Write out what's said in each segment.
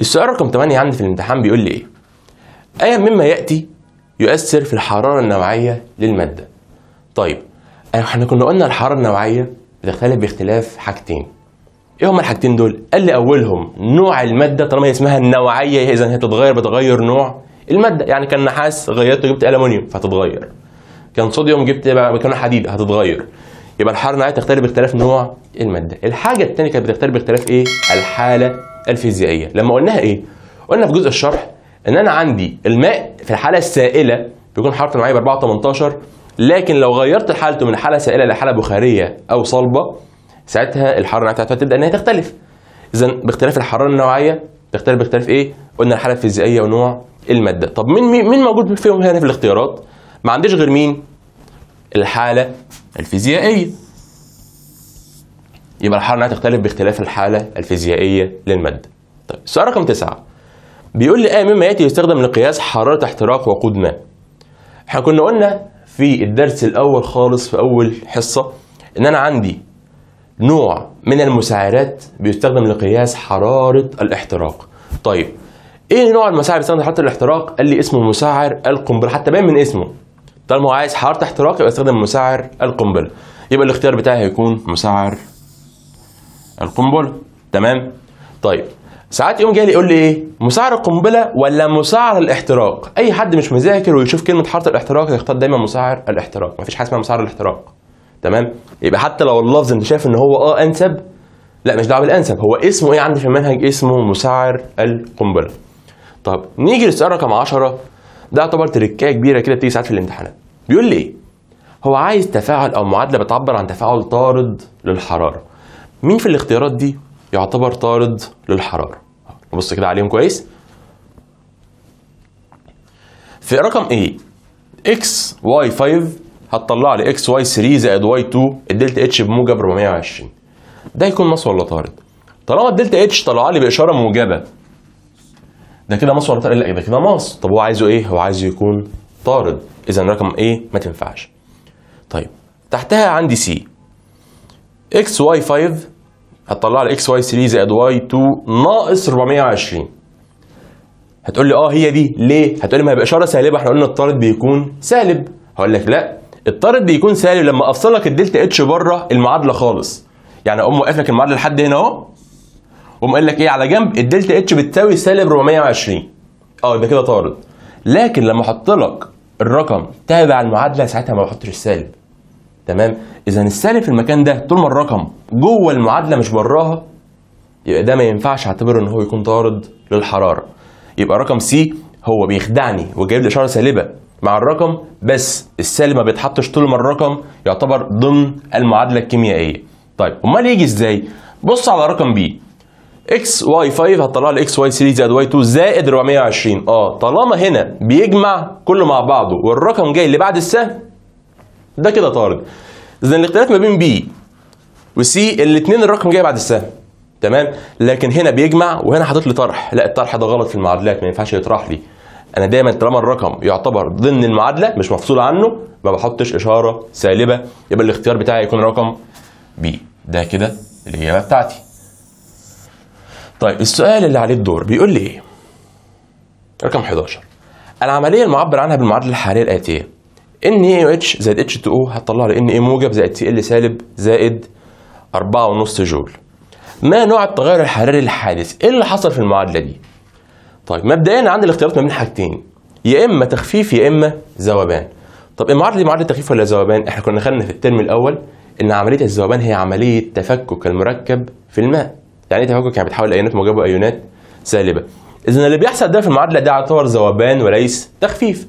السؤال رقم 8 عندي في الامتحان بيقول لي ايه ايا مما ياتي يؤثر في الحراره النوعيه للماده طيب أيوة، احنا كنا قلنا الحراره النوعيه بتختلف باختلاف حاجتين ايه هما الحاجتين دول قال لي اولهم نوع الماده طالما هي اسمها النوعيه اذا هي تتغير بتغير نوع الماده يعني كان نحاس غيرته جبت الومنيوم فهتتغير كان صوديوم جبت كان حديد هتتغير يبقى الحراره النوعيه تختلف باختلاف نوع الماده الحاجه الثانيه كانت بتختلف باختلاف ايه الحاله الفيزيائيه لما قلناها ايه قلنا في جزء الشرح ان انا عندي الماء في الحاله السائله بيكون حرارته معايا ب 4 18 لكن لو غيرت حالته من حاله سائله لحاله بخاريه او صلبه ساعتها الحراره بتاعتها تبدا ان هي تختلف اذا باختلاف الحراره النوعيه تختلف باختلاف ايه قلنا الحاله الفيزيائيه ونوع الماده طب مين مين موجود فيهم هنا في الاختيارات ما عنديش غير مين الحاله الفيزيائيه يبقى الحراره انها تختلف باختلاف الحاله الفيزيائيه للماده طيب السؤال رقم تسعة بيقول لي ايه مما ياتي يستخدم لقياس حراره احتراق وقود ماء احنا كنا قلنا في الدرس الاول خالص في اول حصه ان انا عندي نوع من المساعرات بيستخدم لقياس حراره الاحتراق طيب ايه نوع المساعر بيستخدم حراره الاحتراق قال لي اسمه مساعر القنبله حتى باين من اسمه طالما هو عايز حراره احتراق يبقى استخدم مساعر القنبله يبقى الاختيار بتاعي هيكون مساعر القنبله تمام طيب ساعات يقوم جاي يقول لي ايه مسعر القنبله ولا مسعر الاحتراق اي حد مش مذاكر ويشوف كلمه حاره الاحتراق يختار دايما مسعر الاحتراق مفيش حاجه اسمها مسعر الاحتراق تمام يبقى حتى لو اللفظ انت شايف ان هو اه انسب لا مش دعوه بالانسب هو اسمه ايه عندي في المنهج اسمه مسعر القنبله طب نيجي للسؤال رقم 10 ده يعتبر تركيه كبيره كده بتيجي ساعات في الامتحانات بيقول لي ايه هو عايز تفاعل او معادله بتعبر عن تفاعل طارد للحراره مين في الاختيارات دي يعتبر طارد للحرارة نبص كده عليهم كويس في رقم A x y 5 هتطلع لي x y 3 زائد y 2 الدلتا اتش بموجب 420 ده هيكون مصر ولا طارد طالما الدلتا اتش طلع لي باشاره موجبه ده كده مصر ولا طارد لا ده كده مصر طب هو عايزه ايه هو عايزه يكون طارد اذا رقم A ما تنفعش طيب تحتها عندي C اكس واي 5 هتطلع لي اكس واي 3 زائد واي 2 ناقص 420 هتقول لي اه هي دي ليه؟ هتقول لي ما هي باشاره سالبه احنا قلنا الطارد بيكون سالب هقول لك لا الطارد بيكون سالب لما افصل لك الدلتا اتش بره المعادله خالص يعني اقوم واقف لك المعادله لحد هنا اهو واقوم قايل لك ايه على جنب الدلتا اتش بتساوي سالب 420 اه يبقى كده طارد لكن لما احط لك الرقم تابع المعادله ساعتها ما بحطش السالب تمام اذا السالب في المكان ده طول ما الرقم جوه المعادله مش براها يبقى ده ما ينفعش اعتبره ان هو يكون طارد للحراره يبقى رقم سي هو بيخدعني وجايب لي اشاره سالبه مع الرقم بس السالب ما بيتحطش طول ما الرقم يعتبر ضمن المعادله الكيميائيه طيب امال يجي ازاي بص على رقم بي اكس واي 5 هتطلع لي اكس واي 3 زائد واي 2 زائد 420 اه طالما هنا بيجمع كله مع بعضه والرقم جاي اللي بعد السهم ده كده طارد اذا الاختلاف ما بين بي وسي الاثنين الرقم جاي بعد السهم تمام لكن هنا بيجمع وهنا حاطط لي طرح لا الطرح ده غلط في المعادلات ما ينفعش يطرح لي انا دايما طالما الرقم يعتبر ضمن المعادله مش مفصول عنه ما بحطش اشاره سالبه يبقى الاختيار بتاعي يكون رقم بي ده كده الاجابه بتاعتي طيب السؤال اللي عليه الدور بيقول لي ايه رقم 11 العمليه المعبر عنها بالمعادله الحاليه الاتيه ان اي او اتش زائد اتش 2 او هتطلع لي ان اي موجب زائد تي ال سالب زائد 4.5 جول ما نوع التغير الحراري الحادث ايه اللي حصل في المعادله دي طيب مبدئيا عندي الاختيارات ما بين حاجتين يا اما تخفيف يا اما ذوبان طب المعادله إيه دي معادله تخفيف ولا ذوبان احنا كنا خدنا في الترم الاول ان عمليه الذوبان هي عمليه تفكك المركب في الماء يعني ايه تفكك يعني بتحول الايونات موجبه وايونات سالبه اذا اللي بيحصل ده في المعادله ده يعتبر ذوبان وليس تخفيف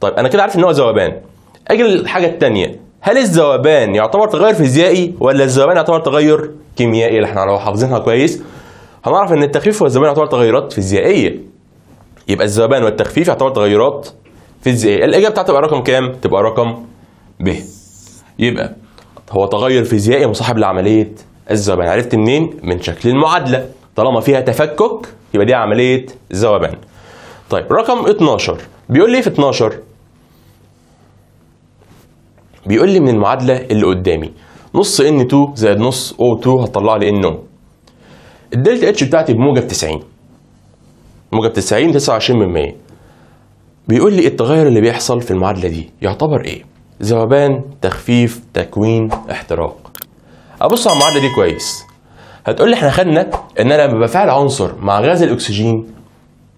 طيب انا كده عارف ان هو ذوبان اجي للحاجه الثانيه هل الذوبان يعتبر تغير فيزيائي ولا الذوبان يعتبر تغير كيميائي اللي احنا لو حافظينها كويس هنعرف ان التخفيف والذوبان يعتبر تغيرات فيزيائيه يبقى الذوبان والتخفيف يعتبر تغيرات فيزيائيه الاجابه بتاعتها تبقى رقم كام تبقى رقم ب يبقى هو تغير فيزيائي مصاحب لعمليه الذوبان عرفت منين من شكل المعادله طالما فيها تفكك يبقى دي عمليه ذوبان طيب رقم 12 بيقول لي في 12 بيقول لي من المعادلة اللي قدامي نص N2 زائد نص O2 هتطلع لي NO الدلتا اتش بتاعتي بموجب 90 موجب 90 29 من 100 بيقول لي التغير اللي بيحصل في المعادلة دي يعتبر ايه؟ ذوبان تخفيف تكوين احتراق ابص على المعادلة دي كويس هتقول لي احنا خدنا ان انا لما بفعل عنصر مع غاز الاكسجين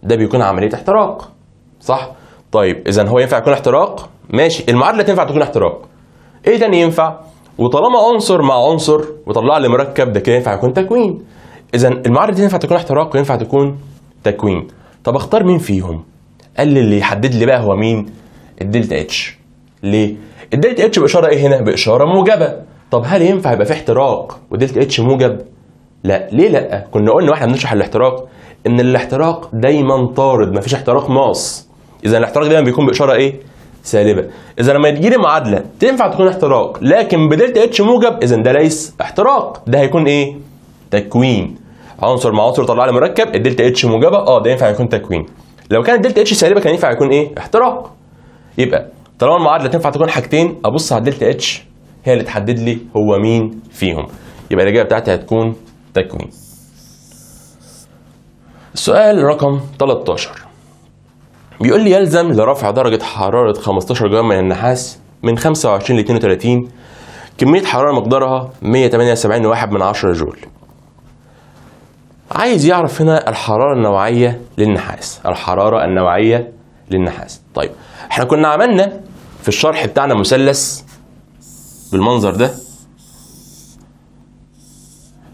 ده بيكون عمليه احتراق صح طيب اذا هو ينفع يكون احتراق ماشي المعادله تنفع تكون احتراق ايه تاني ينفع وطالما عنصر مع عنصر وطلع لي مركب ده كده ينفع يكون تكوين اذا المعادله دي ينفع تكون احتراق وينفع تكون تكوين طب اختار مين فيهم قال لي اللي يحدد لي بقى هو مين الدلتا اتش ليه الدلتا اتش باشاره ايه هنا باشاره موجبه طب هل ينفع يبقى في احتراق ودلتا اتش موجب لا ليه لا كنا قلنا واحنا بنشرح الاحتراق ان الاحتراق دايما طارد مفيش احتراق ناقص اذا الاحتراق دايما بيكون باشاره ايه سالبه اذا لما تجي لي معادله تنفع تكون احتراق لكن بدلتا اتش موجب اذا ده ليس احتراق ده هيكون ايه تكوين عنصر مع عنصر طلع لي مركب الدلتا اتش موجبه اه ده ينفع يكون تكوين لو كانت دلتا اتش سالبه كان ينفع يكون ايه احتراق يبقى طالما المعادله تنفع تكون حاجتين ابص على الدلتا اتش هي اللي تحدد لي هو مين فيهم يبقى الاجابه بتاعتي هتكون تكوين سؤال رقم 13 بيقول لي يلزم لرفع درجة حرارة 15 جرام من النحاس من 25 ل 32 كمية حرارة مقدارها 178.1 من 10 جول عايز يعرف هنا الحرارة النوعية للنحاس الحرارة النوعية للنحاس طيب احنا كنا عملنا في الشرح بتاعنا مثلث بالمنظر ده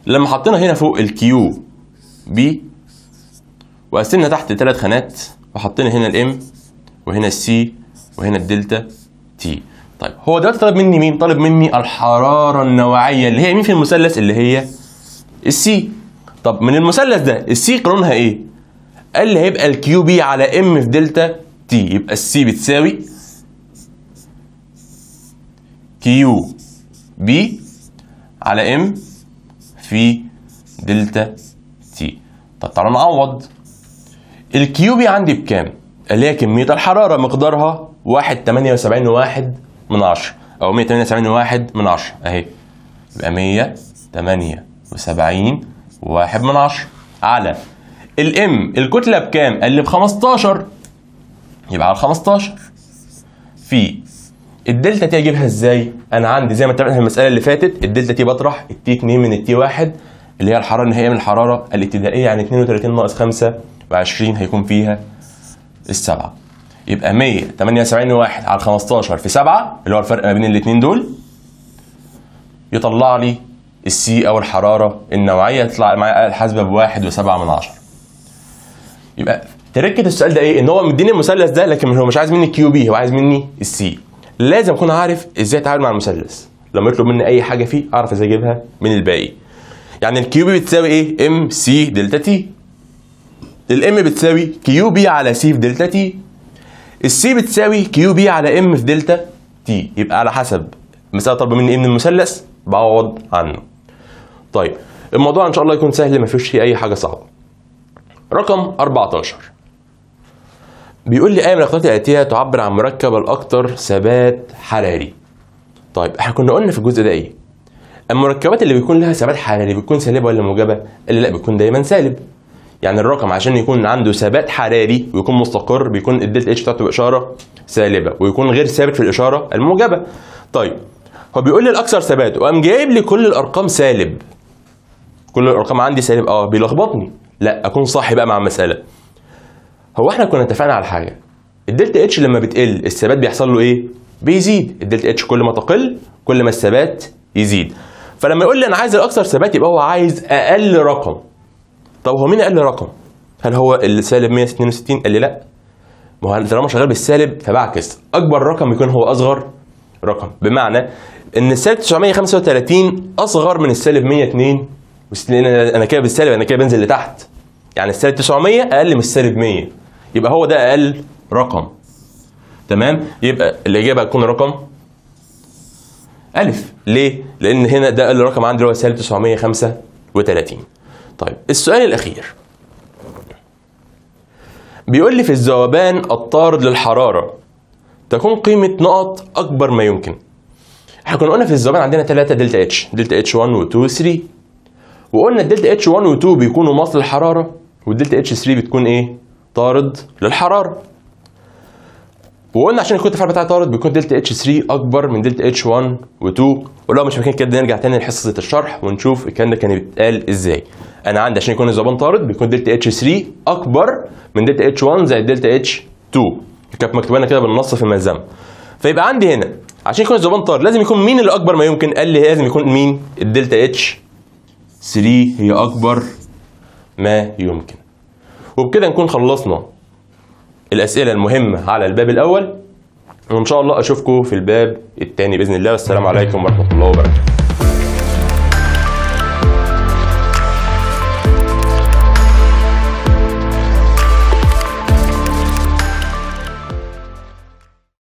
لما حطينا هنا فوق الكيو بي وقسمنا تحت ثلاث خانات وحطينا هنا الام وهنا السي وهنا الدلتا تي طيب هو دلوقتي طلب مني مين طلب مني الحراره النوعيه اللي هي مين في المثلث اللي هي السي طب من المثلث ده السي قانونها ايه قال لي هيبقى الكيو بي على ام في دلتا تي يبقى السي بتساوي كيو بي على ام في دلتا تي طب تعالوا نعوض الكيوبي عندي بكام اللي هي كميه الحراره مقدارها 178.1 من 10 او 178 من 10 اهي يبقى 178 واحد من 10 على الام الكتله بكام قال لي ب 15 يبقى على 15 في الدلتا تي اجيبها ازاي؟ انا عندي زي ما اتفقنا في المساله اللي فاتت الدلتا تي بطرح التي 2 من التي 1 اللي هي الحراره النهائيه من الحراره الابتدائيه يعني 32 ناقص 5 20 هيكون فيها السبعة يبقى 178 واحد على 15 في 7 اللي هو الفرق ما بين الاثنين دول يطلع لي السي او الحراره النوعيه تطلع معايا الحاسبه بواحد وسبعة من عشرة يبقى تركة السؤال ده ايه؟ ان هو مديني المثلث ده لكن هو مش عايز مني الكيو بي هو عايز مني السي لازم اكون عارف ازاي اتعامل مع المثلث لما يطلب مني اي حاجه فيه اعرف ازاي اجيبها من الباقي يعني الكيو بي بتساوي ايه؟ ام سي دلتا تي الام بتساوي كيو بي على سي في دلتا تي السي بتساوي كيو بي على ام في دلتا تي يبقى على حسب مساله طالبه مني ايه من المثلث بعوض عنه طيب الموضوع ان شاء الله يكون سهل ما فيهوش فيه اي حاجه صعبه رقم 14 بيقول لي ايه من الاقلات الاتيه تعبر عن مركب الاكثر ثبات حراري طيب احنا كنا قلنا في الجزء ده ايه المركبات اللي بيكون لها ثبات حراري بتكون سالبه ولا موجبه اللي لا بتكون دايما سالب يعني الرقم عشان يكون عنده ثبات حراري ويكون مستقر بيكون الدلتا اتش بتاعته باشاره سالبه ويكون غير ثابت في الاشاره الموجبه طيب هو بيقول لي الاكثر ثبات وقام جايب لي كل الارقام سالب كل الارقام عندي سالب اه بيلخبطني لا اكون صاحي بقى مع المساله هو احنا كنا اتفقنا على حاجه الدلتا اتش لما بتقل الثبات بيحصل له ايه بيزيد الدلتا اتش كل ما تقل كل ما الثبات يزيد فلما يقول لي انا عايز الاكثر ثبات يبقى هو عايز اقل رقم طب هو مين قال لي رقم؟ هل هو السالب 162 قال لي لا ما هو طالما شغال بالسالب فبعكس اكبر رقم يكون هو اصغر رقم بمعنى ان السالب 935 اصغر من السالب 102 انا كده بالسالب انا كده بنزل لتحت يعني السالب 900 اقل من السالب 100 يبقى هو ده اقل رقم تمام يبقى الاجابه هتكون رقم الف ليه لان هنا ده اقل رقم عندي اللي هو سالب 935 طيب السؤال الأخير بيقول لي في الذوبان الطارد للحرارة تكون قيمة نقط أكبر ما يمكن احنا كنا قلنا في الذوبان عندنا ثلاثة دلتا اتش دلتا اتش 1 و 2 و 3 وقلنا الدلتا اتش 1 و 2 بيكونوا مصل الحرارة والدلتا اتش 3 بتكون ايه؟ طارد للحرارة وقلنا عشان يكون التفاعل بتاعي طارد بيكون دلتا اتش 3 اكبر من دلتا اتش 1 و2 ولو مش فاكرين كده نرجع تاني لحصه الشرح ونشوف الكلام ده كان بيتقال ازاي انا عندي عشان يكون الزبون طارد بيكون دلتا اتش 3 اكبر من دلتا اتش 1 زائد دلتا اتش 2 كانت مكتوبه لنا كده بالنص في الملزمه فيبقى عندي هنا عشان يكون الزبون طارد لازم يكون مين اللي اكبر ما يمكن قال لي لازم يكون مين الدلتا اتش 3 هي اكبر ما يمكن وبكده نكون خلصنا الاسئله المهمه على الباب الاول وان شاء الله اشوفكم في الباب الثاني باذن الله والسلام عليكم ورحمه الله وبركاته